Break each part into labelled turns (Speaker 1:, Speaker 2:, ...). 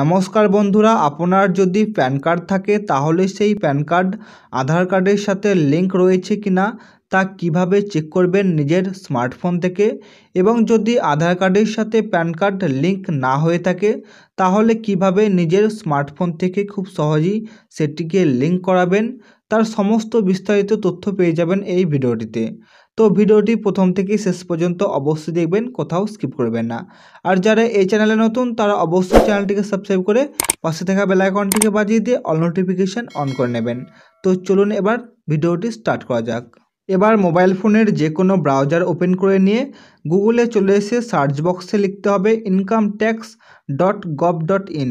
Speaker 1: নমস্কার বন্ধুরা আপনার যদি প্যান কার্ড থাকে তাহলে সেই প্যান কার্ড আধার কার্ডের সাথে লিঙ্ক রয়েছে কি না তা কিভাবে চেক করবেন নিজের স্মার্টফোন থেকে এবং যদি আধার কার্ডের সাথে প্যান কার্ড লিঙ্ক না হয়ে থাকে তাহলে কিভাবে নিজের স্মার্টফোন থেকে খুব সহজেই সেটিকে লিঙ্ক করাবেন তার সমস্ত বিস্তারিত তথ্য পেয়ে যাবেন এই ভিডিওটিতে তো ভিডিওটি প্রথম থেকে শেষ পর্যন্ত অবশ্যই দেখবেন কোথাও স্কিপ করবেন না আর যারা এই চ্যানেলে নতুন তারা অবশ্যই চ্যানেলটিকে সাবস্ক্রাইব করে পাশে থাকা বেলাইকনটিকে বাজিয়ে দিয়ে অল নোটিফিকেশান অন করে নেবেন তো চলুন এবার ভিডিওটি স্টার্ট করা যাক এবার মোবাইল ফোনের যে কোনো ব্রাউজার ওপেন করে নিয়ে গুগলে চলে এসে সার্চ বক্সে লিখতে হবে income tax dot gov dot in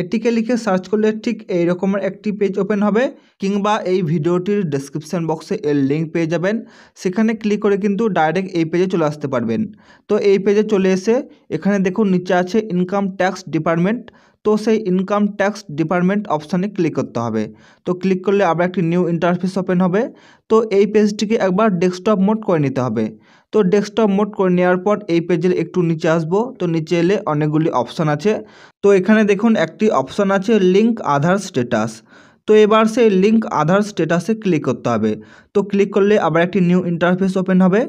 Speaker 1: এটিকে লিখে সার্চ করলে ঠিক এই রকমের একটি পেজ ওপেন হবে কিংবা এই ভিডিওটির ডিসক্রিপশান বক্সে এর লিঙ্ক পেয়ে যাবেন সেখানে ক্লিক করে কিন্তু ডাইরেক্ট এই পেজে চলে আসতে পারবেন তো এই পেজে চলে এসে এখানে দেখুন নিচে আছে ইনকাম ট্যাক্স ডিপার্টমেন্ট তো সেই ইনকাম ট্যাক্স ডিপার্টমেন্ট অপশানে ক্লিক করতে হবে তো ক্লিক করলে আবার একটি নিউ ইন্টারফেস ওপেন হবে তো এই পেজটিকে একবার ডেস্কটপ মোড করে নিতে হবে তো ডেস্কটপ মোড করে নেওয়ার পর এই পেজের একটু নিচে আসবো তো নিচে এলে অনেকগুলি অপশান আছে তো এখানে দেখুন একটি অপশান আছে লিঙ্ক আধার স্ট্যাটাস তো এবার সেই লিঙ্ক আধার স্ট্যাটাসে ক্লিক করতে হবে তো ক্লিক করলে আবার একটি নিউ ইন্টারফেস ওপেন হবে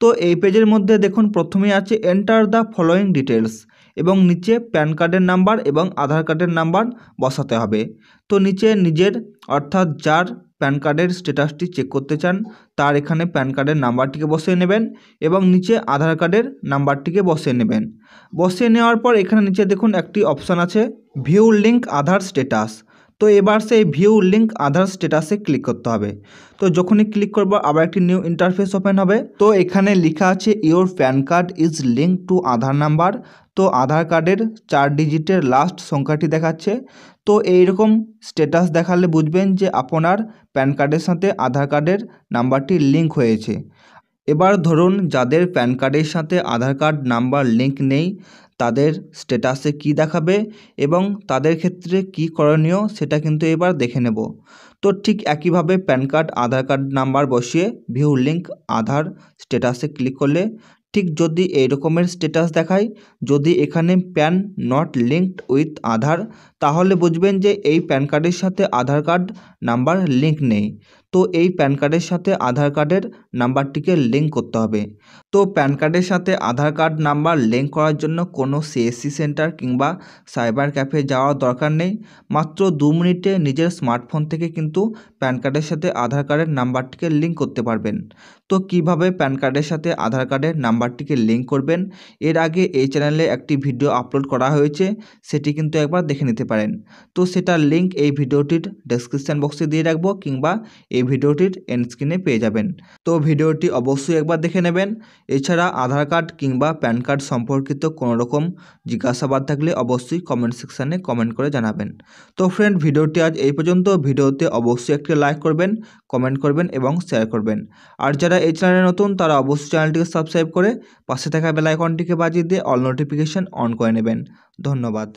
Speaker 1: তো এই পেজের মধ্যে দেখুন প্রথমেই আছে এন্টার দ্য ফলোয়িং ডিটেলস এবং নিচে প্যান কার্ডের নাম্বার এবং আধার কার্ডের নাম্বার বসাতে হবে তো নিচে নিজের অর্থাৎ যার প্যান কার্ডের স্ট্যাটাসটি চেক করতে চান তার এখানে প্যান কার্ডের নাম্বারটিকে বসিয়ে নেবেন এবং নিচে আধার কার্ডের নাম্বারটিকে বসিয়ে নেবেন বসিয়ে নেওয়ার পর এখানে নিচে দেখুন একটি অপশান আছে ভিউ লিঙ্ক আধার স্ট্যাটাস তো এবার সেই ভিউ লিঙ্ক আধার স্ট্যাটাসে ক্লিক করতে হবে তো যখনই ক্লিক করবো আবার একটি নিউ ইন্টারফেস ওপেন হবে তো এখানে লেখা আছে your PAN card is link to Aadhaar number তো আধার কার্ডের চার ডিজিটের লাস্ট সংখ্যাটি দেখাচ্ছে তো এইরকম স্টেটাস দেখালে বুঝবেন যে আপনার প্যান কার্ডের সাথে আধার কার্ডের নাম্বারটি লিঙ্ক হয়েছে এবার ধরুন যাদের প্যান কার্ডের সাথে আধার কার্ড নাম্বার লিঙ্ক নেই তাদের স্ট্যাটাসে কি দেখাবে এবং তাদের ক্ষেত্রে কি করণীয় সেটা কিন্তু এবার দেখে নেব তো ঠিক একইভাবে PAN card Aadhaar card number বসিয়ে ভিউ লিঙ্ক আধার স্ট্যাটাসে ক্লিক করলে ঠিক যদি এই রকমের স্ট্যাটাস দেখায় যদি এখানে PAN not linked with Aadhaar তাহলে বুঝবেন যে এই প্যান কার্ডের সাথে আধার কার্ড নাম্বার লিঙ্ক নেই তো এই প্যান কার্ডের সাথে আধার কার্ডের নাম্বারটিকে লিঙ্ক করতে হবে তো প্যান কার্ডের সাথে আধার কার্ড নাম্বার লিঙ্ক করার জন্য কোনো সিএসসি সেন্টার কিংবা সাইবার ক্যাফে যাওয়ার দরকার নেই মাত্র দু মিনিটে নিজের স্মার্টফোন থেকে কিন্তু প্যান কার্ডের সাথে আধার কার্ডের নাম্বারটিকে লিঙ্ক করতে পারবেন তো কিভাবে প্যান কার্ডের সাথে আধার কার্ডের নাম্বারটিকে লিঙ্ক করবেন এর আগে এই চ্যানেলে একটি ভিডিও আপলোড করা হয়েছে সেটি কিন্তু একবার দেখে নিতে পারেন তো সেটার লিঙ্ক এই ভিডিওটির ডেসক্রিপশান বক্সে দিয়ে রাখবো কিংবা এই ভিডিওটির এন্ড স্ক্রিনে পেয়ে যাবেন তো ভিডিওটি অবশ্যই একবার দেখে নেবেন এছাড়া আধার কার্ড কিংবা প্যান কার্ড সম্পর্কিত কোনো রকম জিজ্ঞাসাবাদ থাকলে অবশ্যই কমেন্ট সেকশানে কমেন্ট করে জানাবেন তো ফ্রেন্ড ভিডিওটি আজ এই পর্যন্ত ভিডিওতে অবশ্যই একটি লাইক করবেন কমেন্ট করবেন এবং শেয়ার করবেন আর যারা এই চ্যানেলে নতুন তারা অবশ্যই চ্যানেলটিকে সাবস্ক্রাইব করে পাশে থাকা বেলাইকনটিকে বাজিয়ে দিয়ে অল নোটিফিকেশান অন করে নেবেন ধন্যবাদ